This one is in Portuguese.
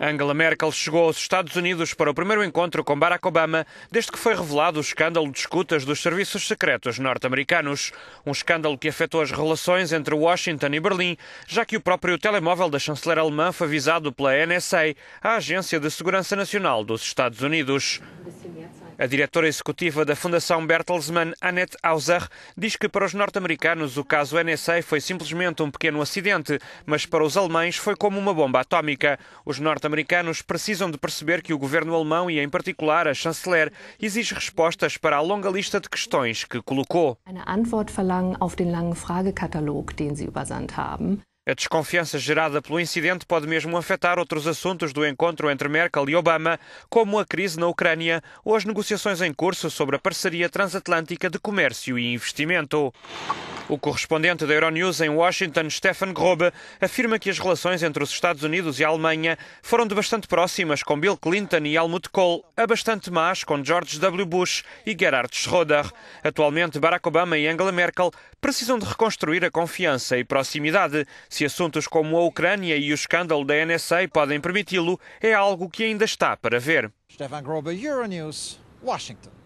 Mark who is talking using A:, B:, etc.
A: Angela Merkel chegou aos Estados Unidos para o primeiro encontro com Barack Obama desde que foi revelado o escândalo de escutas dos serviços secretos norte-americanos. Um escândalo que afetou as relações entre Washington e Berlim, já que o próprio telemóvel da chanceler alemã foi avisado pela NSA, a Agência de Segurança Nacional dos Estados Unidos. A diretora executiva da Fundação Bertelsmann, Annette Hauser, diz que para os norte-americanos o caso NSA foi simplesmente um pequeno acidente, mas para os alemães foi como uma bomba atómica. Os norte-americanos precisam de perceber que o governo alemão e, em particular, a chanceler, exige respostas para a longa lista de questões que colocou. A desconfiança gerada pelo incidente pode mesmo afetar outros assuntos do encontro entre Merkel e Obama, como a crise na Ucrânia ou as negociações em curso sobre a parceria transatlântica de comércio e investimento. O correspondente da Euronews em Washington, Stefan Grobe, afirma que as relações entre os Estados Unidos e a Alemanha foram de bastante próximas com Bill Clinton e Helmut Kohl, a bastante más com George W. Bush e Gerhard Schroeder. Atualmente, Barack Obama e Angela Merkel precisam de reconstruir a confiança e proximidade. Se assuntos como a Ucrânia e o escândalo da NSA podem permiti-lo, é algo que ainda está para ver.
B: Stefan Grobe, Euronews, Washington.